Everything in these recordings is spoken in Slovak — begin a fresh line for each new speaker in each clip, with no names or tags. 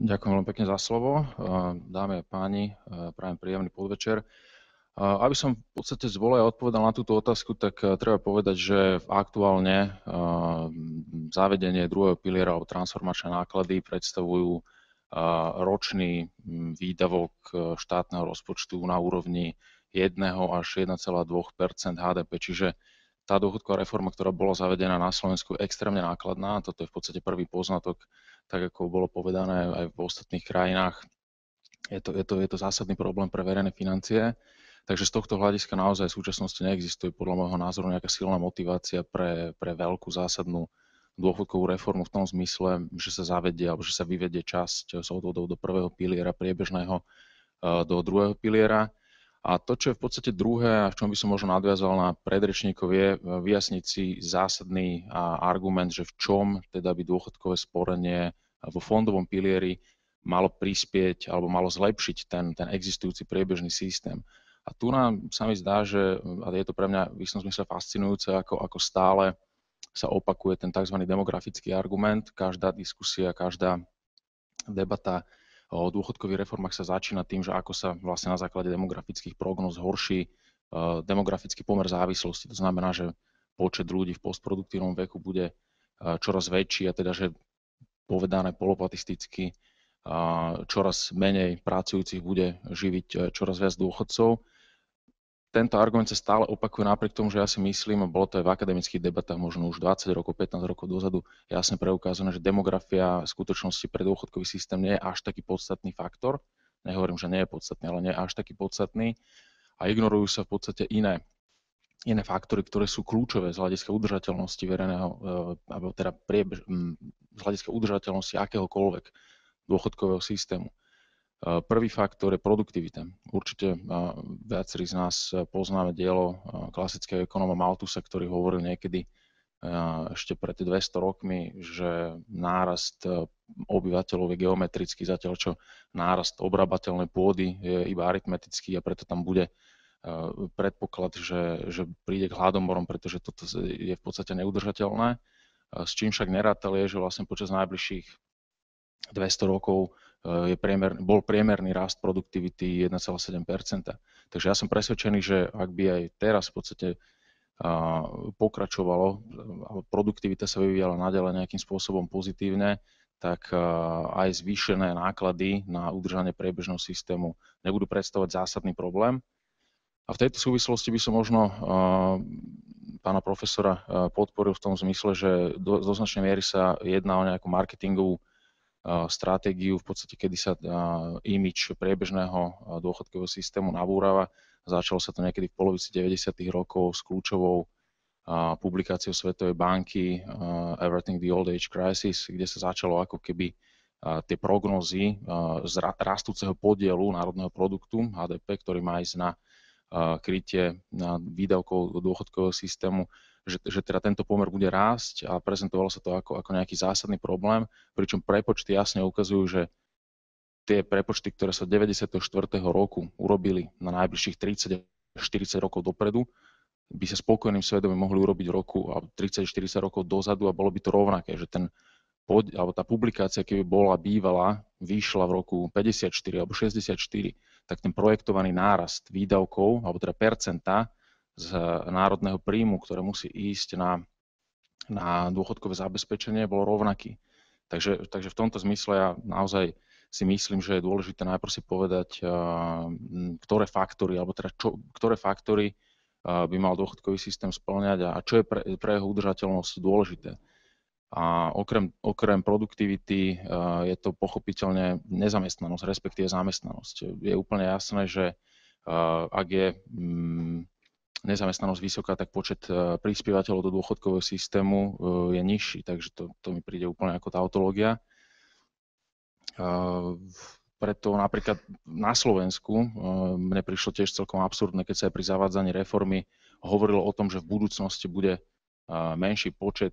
Ďakujem veľmi pekne za slovo. Dámy a páni, prajem príjemný podvečer. Aby som v podstate zvolil a odpovedal na túto otázku, tak e, treba povedať, že aktuálne zavedenie druhého piliera alebo transformačné náklady predstavujú ročný výdavok e, štátneho rozpočtu na úrovni 1 až 1,2 HDP, čiže tá dôchodková reforma, ktorá bola zavedená na Slovensku, je extrémne nákladná. Toto je v podstate prvý poznatok, tak ako bolo povedané aj v ostatných krajinách. Je to, je to, je to zásadný problém pre verejné financie. Takže z tohto hľadiska naozaj v súčasnosti neexistuje podľa môjho názoru nejaká silná motivácia pre, pre veľkú zásadnú dôchodkovú reformu v tom zmysle, že sa zavedie alebo že sa vyvedie časť z odvodov do prvého piliera priebežného eh, do druhého piliera a to, čo je v podstate druhé a v čom by som možno nadviazal na predrečníkov, je e, vyjasniť si zásadný argument, že v čom teda by dôchodkové sporenie e, vo fondovom pilieri malo prispieť alebo malo zlepšiť ten, ten existujúci priebežný systém. A tu nám sa mi zdá, že a je to pre mňa v istom zmysle fascinujúce, ako, ako stále sa opakuje ten tzv. demografický argument. Každá diskusia, každá debata O dôchodkových reformách sa začína tým, že ako sa vlastne na základe demografických prognoz horší e, demografický pomer závislosti. To znamená, že počet ľudí v postproduktívnom veku bude e, čoraz väčší a teda, že povedané polopatisticky, čoraz menej pracujúcich bude živiť e, čoraz viac dôchodcov tento argument sa stále opakuje napriek tomu, že ja si myslím, a bolo to aj v akademických debatách možno už 20 rokov, 15 rokov dozadu, jasne preukázané, že demografia v skutočnosti pre dôchodkový systém nie je až taký podstatný faktor. Nehovorím, že nie je podstatný, ale nie je až taký podstatný. A ignorujú sa v podstate iné iné faktory, ktoré sú kľúčové z hľadiska udržateľnosti verejného, e, alebo teda priebež, z hľadiska udržateľnosti akéhokoľvek dôchodkového systému. Eh, prvý faktor je produktivita. Určite eh, viacerí z nás eh, poznáme dielo klasického ekonóma Maltusa, ktorý hovoril niekedy ešte pred 200 rokmi, že nárast obyvateľov je geometrický, zatiaľ čo nárast obrábateľnej pôdy je iba aritmetický a preto tam bude predpoklad, že, že príde k hladomorom, pretože toto je v podstate neudržateľné. S čím však nerátal je, že vlastne počas najbližších 200 rokov Eh, je priemer, bol priemerný rast produktivity 1,7 Takže ja som presvedčený, že ak by aj teraz v podstate eh, pokračovalo, alebo produktivita sa vyvíjala naďalej nejakým spôsobom pozitívne, tak eh, aj zvýšené náklady na udržanie priebežného systému nebudú predstavovať zásadný problém. A v tejto súvislosti by som možno pána profesora podporil v tom zmysle, že do, do značnej miery sa jedná o nejakú marketingovú stratégiu, v podstate kedy sa imič priebežného dôchodkového systému nabúrava. Začalo sa to niekedy v polovici 90. rokov s kľúčovou publikáciou Svetovej banky Everything the Old Age Crisis, kde sa začalo ako keby tie prognozy z rastúceho podielu národného produktu HDP, ktorý má ísť na krytie výdavkov dôchodkového systému, že, že teda tento pomer bude rásť a prezentovalo sa to ako, ako nejaký zásadný problém, pričom prepočty jasne ukazujú, že tie prepočty, ktoré sa 94. roku urobili na najbližších 30 40 rokov dopredu, by sa spokojným svedomím mohli urobiť v roku 30-40 rokov dozadu a bolo by to rovnaké, že ten pod, alebo tá publikácia, keby bola bývala, vyšla v roku 54 alebo 64, tak ten projektovaný nárast výdavkov, alebo teda percenta z národného príjmu, ktoré musí ísť na, na dôchodkové zabezpečenie, bol rovnaký. Takže, takže v tomto zmysle ja naozaj si myslím, že je dôležité najprv si povedať, eh, ktoré faktory, alebo teda čo, ktoré faktory eh, by mal dôchodkový systém splňať a čo je pre, pre jeho udržateľnosť dôležité. A okrem, okrem produktivity eh, je to pochopiteľne nezamestnanosť, respektíve zamestnanosť. Je úplne jasné, že ak je mm, nezamestnanosť vysoká, tak počet e, prispievateľov do dôchodkového systému e, je nižší, takže to, to mi príde úplne ako tautológia. E, preto napríklad na Slovensku mne prišlo tiež celkom absurdné, keď sa aj pri zavádzaní reformy hovorilo o tom, že v budúcnosti bude menší počet,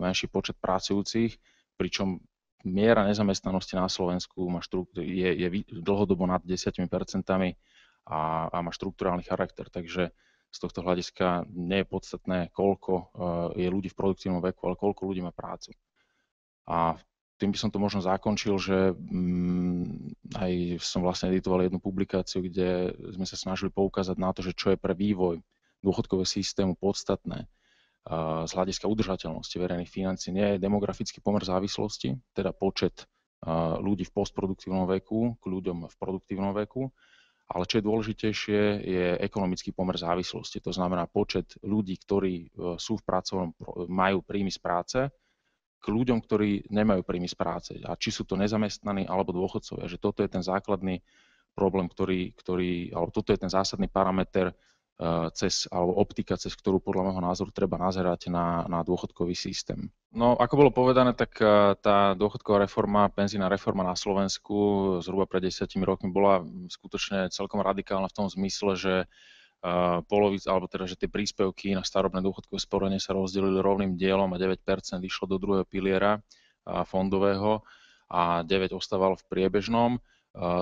menší počet pracujúcich, pričom miera nezamestnanosti na Slovensku má je, je dlhodobo nad 10 a, a má štruktúrálny charakter. Takže z tohto hľadiska nie je podstatné, koľko eh, je ľudí v produktívnom veku, ale koľko ľudí má prácu. A tým by som to možno zakončil, že mm, aj som vlastne editoval jednu publikáciu, kde sme sa snažili poukázať na to, že čo je pre vývoj dôchodkového systému podstatné eh, z hľadiska udržateľnosti verejných financí nie je demografický pomer závislosti, teda počet eh, ľudí v postproduktívnom veku k ľuďom v produktívnom veku, ale čo je dôležitejšie, je ekonomický pomer závislosti. To znamená počet ľudí, ktorí e, sú v pracovnom, majú príjmy z práce, k ľuďom, ktorí nemajú príjmy z práce. A či sú to nezamestnaní alebo dôchodcovia. Že toto je ten základný problém, ktorý, ktorý alebo toto je ten zásadný parameter, E, cez, alebo optika, cez ktorú podľa môjho názoru treba nazerať na, na dôchodkový systém. No, ako bolo povedané, tak e, tá dôchodková reforma, penzína reforma na Slovensku zhruba pred desiatimi rokmi bola skutočne celkom radikálna v tom zmysle, že e, polovic, alebo teda, že tie príspevky na starobné dôchodkové sporenie sa rozdelili rovným dielom a 9% išlo do druhého piliera fondového a 9 ostávalo v priebežnom.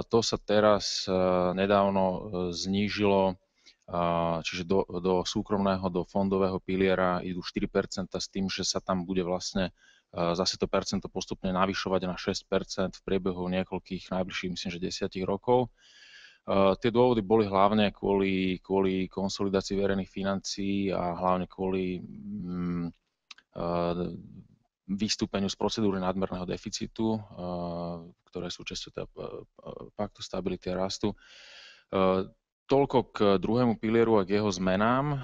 To sa teraz nedávno znížilo čiže do, do súkromného, do fondového piliera idú 4% s tým, že sa tam bude vlastne zase to percento postupne navyšovať na 6% v priebehu niekoľkých najbližších, myslím, že 10 rokov. Tie dôvody boli hlavne kvôli, kvôli konsolidácii verejných financií a hlavne kvôli mm, vystúpeniu z procedúry nadmerného deficitu, ktoré sú súčasťou teda paktu stability a rastu. Toľko k eh, druhému pilieru a k jeho zmenám. Eh,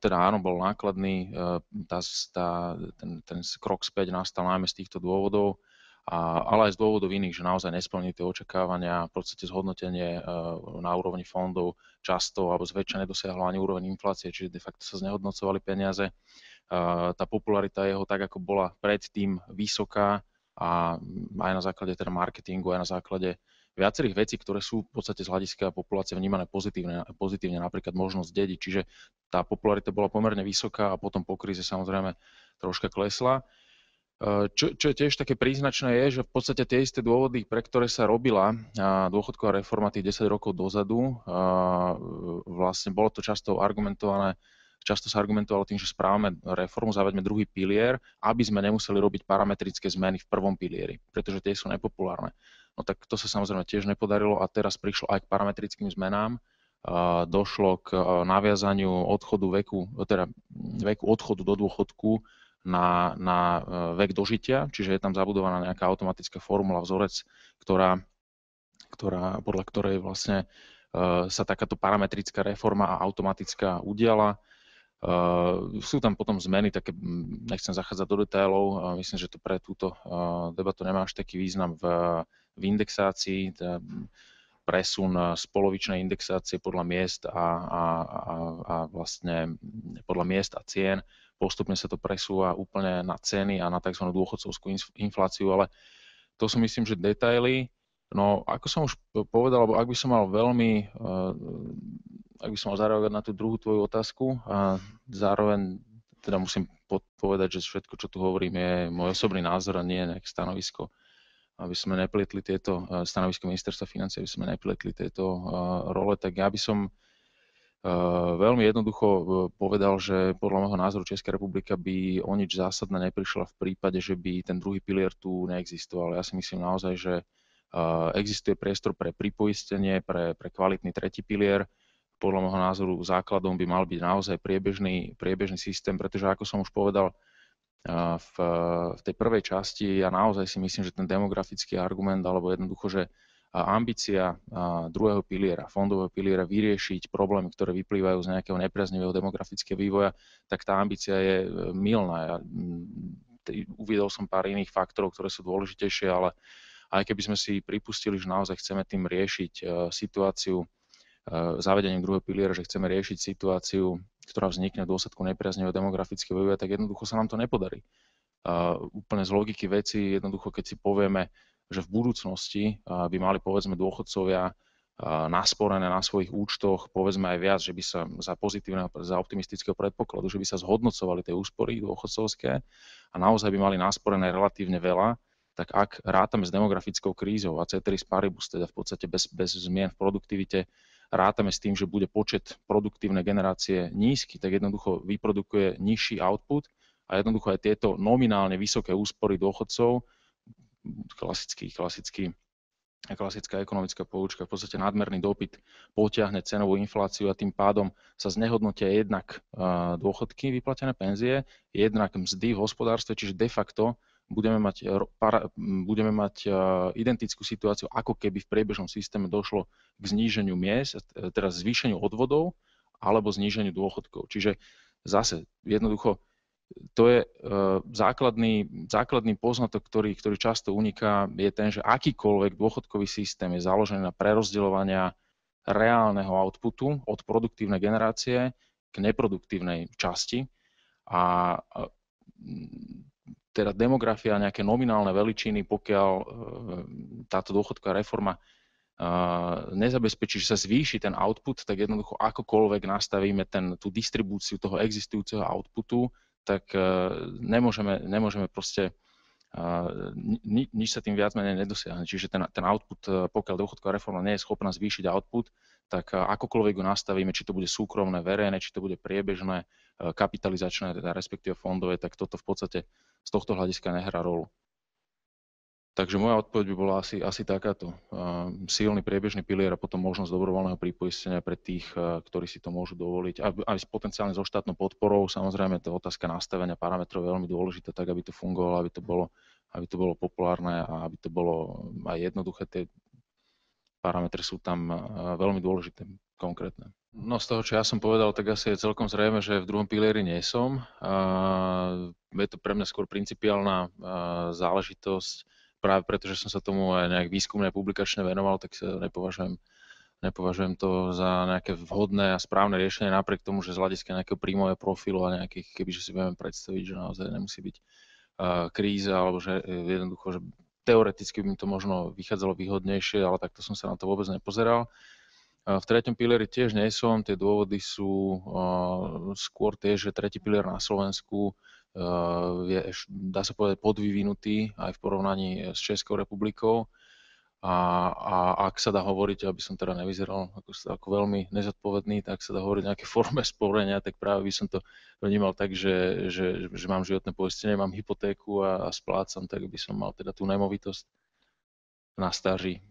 teda áno, bol nákladný, eh, tá, tá, ten, ten krok späť nastal najmä z týchto dôvodov, a, ale aj z dôvodov iných, že naozaj nesplní tie očakávania, v podstate zhodnotenie na úrovni fondov často alebo zväčša nedosiahlo ani úroveň inflácie, čiže de facto sa znehodnocovali peniaze. Tá popularita jeho, tak ako bola predtým vysoká, a mm, aj na základe teda marketingu, aj na základe uh, viacerých vecí, ktoré sú v podstate z hľadiska populácie vnímané pozitívne, pozitívne napríklad možnosť dediť, Čiže tá popularita bola pomerne vysoká a potom po kríze samozrejme troška klesla. E, čo, čo je tiež také príznačné je, že v podstate tie isté dôvody, pre ktoré sa robila dôchodková reforma tých 10 rokov dozadu, e, vlastne bolo to často argumentované často sa argumentovalo tým, že správame reformu, zaveďme druhý pilier, aby sme nemuseli robiť parametrické zmeny v prvom pilieri, pretože tie sú nepopulárne. No tak to sa samozrejme tiež nepodarilo a teraz prišlo aj k parametrickým zmenám. Došlo k naviazaniu odchodu veku, teda veku odchodu do dôchodku na, na e, vek dožitia, čiže je tam zabudovaná nejaká automatická formula, vzorec, ktorá, ktorá, podľa ktorej vlastne e, sa takáto parametrická reforma a automatická udiala. E, sú tam potom zmeny, také nechcem zachádzať do detailov, myslím, že to pre túto debatu nemá až taký význam v v indexácii, teda presun eh, z polovičnej indexácie podľa miest a, a, a, a vlastne podľa miest a cien. Postupne sa to presúva úplne na ceny a na tzv. dôchodcovskú infláciu, ale to sú myslím, že detaily. No, ako som už povedal, alebo ak by som mal veľmi, eh, ak by som mal zareagovať na tú druhú tvoju otázku, a zároveň teda musím povedať, že všetko, čo tu hovorím, je môj osobný názor a nie nejaké stanovisko aby sme nepletli tieto e, stanovisko ministerstva financie, aby sme nepletli tieto e, role, tak ja by som e, veľmi jednoducho povedal, že podľa môjho názoru Česká republika by o nič zásadné neprišla v prípade, že by ten druhý pilier tu neexistoval. Ja si myslím naozaj, že existuje priestor pre pripoistenie, pre, pre kvalitný tretí pilier. Podľa môjho názoru základom by mal byť naozaj priebežný, priebežný systém, pretože ako som už povedal, v, v tej prvej časti ja naozaj si myslím, že ten demografický argument, alebo jednoducho, že ambícia druhého piliera, fondového piliera vyriešiť problémy, ktoré vyplývajú z nejakého nepriaznivého demografického vývoja, tak tá ambícia je e, milná. Ja, uviedol som pár iných faktorov, ktoré sú dôležitejšie, ale aj keby sme si pripustili, že naozaj chceme tým riešiť e, situáciu e, zavedením druhého piliera, že chceme riešiť situáciu ktorá vznikne v dôsledku nepriazneho demografického vývoja, tak jednoducho sa nám to nepodarí. Uh, úplne z logiky veci, jednoducho keď si povieme, že v budúcnosti uh, by mali povedzme dôchodcovia uh, nasporené na svojich účtoch, povedzme aj viac, že by sa za pozitívne, za optimistického predpokladu, že by sa zhodnocovali tie úspory dôchodcovské a naozaj by mali nasporené relatívne veľa, tak ak rátame s demografickou krízou a C3 z paribus, teda v podstate bez, bez zmien v produktivite, rátame s tým, že bude počet produktívnej generácie nízky, tak jednoducho vyprodukuje nižší output a jednoducho aj tieto nominálne vysoké úspory dôchodcov, klasický, klasický, klasická ekonomická poučka, v podstate nadmerný dopyt potiahne cenovú infláciu a tým pádom sa znehodnotia jednak eh, dôchodky, vyplatené penzie, jednak mzdy v hospodárstve, čiže de facto budeme mať, eh, para, budeme mať eh, identickú situáciu, ako keby v priebežnom systéme došlo k zníženiu miest, eh, teda zvýšeniu odvodov alebo zníženiu dôchodkov. Čiže zase jednoducho to je základný, základný poznatok, ktorý, ktorý často uniká, je ten, že akýkoľvek dôchodkový systém je založený na prerozdeľovania reálneho outputu od produktívnej generácie k neproduktívnej časti. A teda demografia a nejaké nominálne veličiny, pokiaľ e, táto dôchodková reforma e, nezabezpečí, že sa zvýši ten output, tak jednoducho akokoľvek nastavíme ten, tú distribúciu toho existujúceho outputu, tak e, nemôžeme, nemôžeme proste ni, nič sa tým viac menej nedosiahne. Čiže ten, ten output, pokiaľ dôchodková reforma nie je schopná zvýšiť output, tak akokoľvek ho nastavíme, či to bude súkromné, verejné, či to bude priebežné, kapitalizačné, teda respektíve fondové, tak toto v podstate z tohto hľadiska nehrá rolu. Takže moja odpoveď by bola asi, asi takáto. Silný priebežný pilier a potom možnosť dobrovoľného pripoistenia pre tých, ktorí si to môžu dovoliť. A aj s potenciálne so štátnou podporou, samozrejme, to je otázka nastavenia parametrov je veľmi dôležitá, tak aby to fungovalo, aby to bolo, aby to bolo populárne a aby to bolo aj jednoduché. Tie parametre sú tam veľmi dôležité, konkrétne. No z toho, čo ja som povedal, tak asi je celkom zrejme, že v druhom pilieri nie som. Je to pre mňa skôr principiálna záležitosť, práve preto, že som sa tomu aj nejak výskumne publikačne venoval, tak sa nepovažujem, nepovažujem to za nejaké vhodné a správne riešenie, napriek tomu, že z hľadiska nejakého príjmového profilu a nejakých, kebyže si vieme predstaviť, že naozaj nemusí byť kríza, alebo že e, jednoducho, že teoreticky by mi to možno vychádzalo výhodnejšie, ale takto som sa na to vôbec nepozeral. V treťom pilieri tiež nie som, tie dôvody sú skôr tie, že tretí pilier na Slovensku je, dá sa povedať, podvyvinutý aj v porovnaní s Českou republikou. A, a ak sa dá hovoriť, aby som teda nevyzeral ako, ako veľmi nezodpovedný, tak sa dá hovoriť o nejakej forme sporenia, tak práve by som to vnímal tak, že, že, že mám životné poistenie, mám hypotéku a, a splácam, tak by som mal teda tú nemovitosť na stáži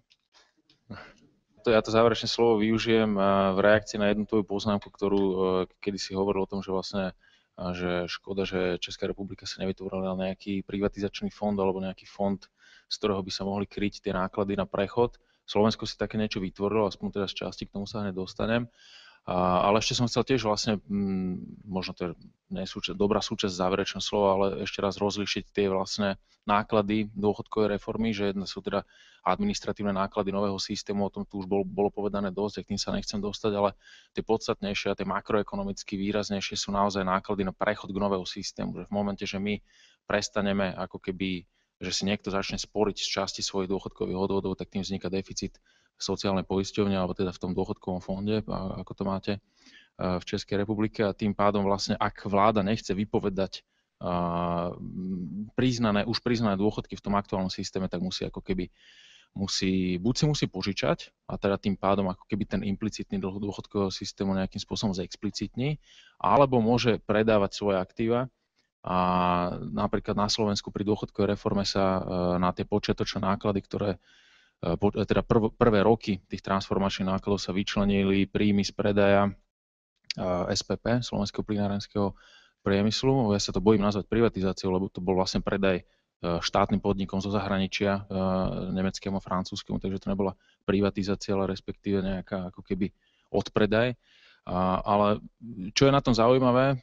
to, ja to záverečné slovo využijem e, v reakcii na jednu tvoju poznámku, ktorú e, kedy si hovoril o tom, že vlastne e, že škoda, že Česká republika sa nevytvorila nejaký privatizačný fond alebo nejaký fond, z ktorého by sa mohli kryť tie náklady na prechod. Slovensko si také niečo vytvorilo, aspoň teda z časti, k tomu sa hneď dostanem ale ešte som chcel tiež vlastne, mm, možno to je dobrá súčasť záverečného slova, ale ešte raz rozlišiť tie vlastne náklady dôchodkovej reformy, že jedna sú teda administratívne náklady nového systému, o tom tu už bolo, bolo povedané dosť, k tým sa nechcem dostať, ale tie podstatnejšie a tie makroekonomicky výraznejšie sú naozaj náklady na prechod k nového systému, že v momente, že my prestaneme ako keby že si niekto začne sporiť z časti svojich dôchodkových odvodov, tak tým vzniká deficit sociálne poisťovne, alebo teda v tom dôchodkovom fonde, ako to máte e, v Českej republike a tým pádom vlastne, ak vláda nechce vypovedať e, priznané, už priznané dôchodky v tom aktuálnom systéme, tak musí ako keby musí, buď si musí požičať a teda tým pádom ako keby ten implicitný dlh dôchodkového systému nejakým spôsobom zexplicitní, alebo môže predávať svoje aktíva a napríklad na Slovensku pri dôchodkovej reforme sa e, na tie počiatočné náklady, ktoré Eh, eh, teda prv, prvé roky tých transformačných nákladov sa vyčlenili príjmy z predaja eh, SPP, Slovenského plinárenského priemyslu. Ja sa to bojím nazvať privatizáciou, lebo to bol vlastne predaj štátnym podnikom zo zahraničia, nemeckému a francúzskému, takže to nebola privatizácia, ale respektíve nejaká ako keby odpredaj. ale čo je na tom zaujímavé,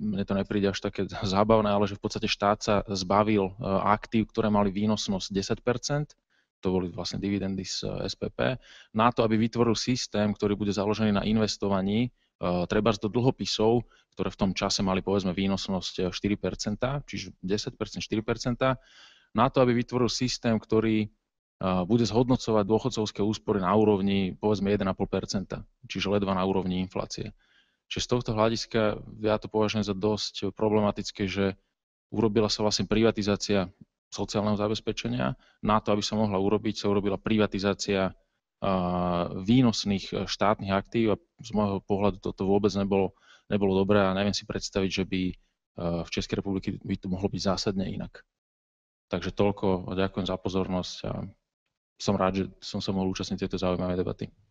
mne to nepríde až také zábavné, ale že v podstate štát sa zbavil aktív, ktoré mali výnosnosť 10 to boli vlastne dividendy z eh, SPP, na to, aby vytvoril systém, ktorý bude založený na investovaní eh, treba do dlhopisov, ktoré v tom čase mali povedzme výnosnosť 4%, eh, čiže 10%, 4%, na to, aby vytvoril systém, ktorý bude zhodnocovať dôchodcovské úspory na úrovni povedzme 1,5%, čiže ledva na úrovni inflácie. Čiže z tohto hľadiska ja to považujem za dosť problematické, že urobila sa vlastne privatizácia sociálneho zabezpečenia na to, aby sa mohla urobiť, sa urobila privatizácia výnosných e, štátnych aktív a z môjho pohľadu toto vôbec nebolo, nebolo dobré a neviem si predstaviť, že by e, v Českej republike by to mohlo byť zásadne inak. Takže toľko, ďakujem za pozornosť a som rád, že som sa mohol účastniť tejto zaujímavej debaty.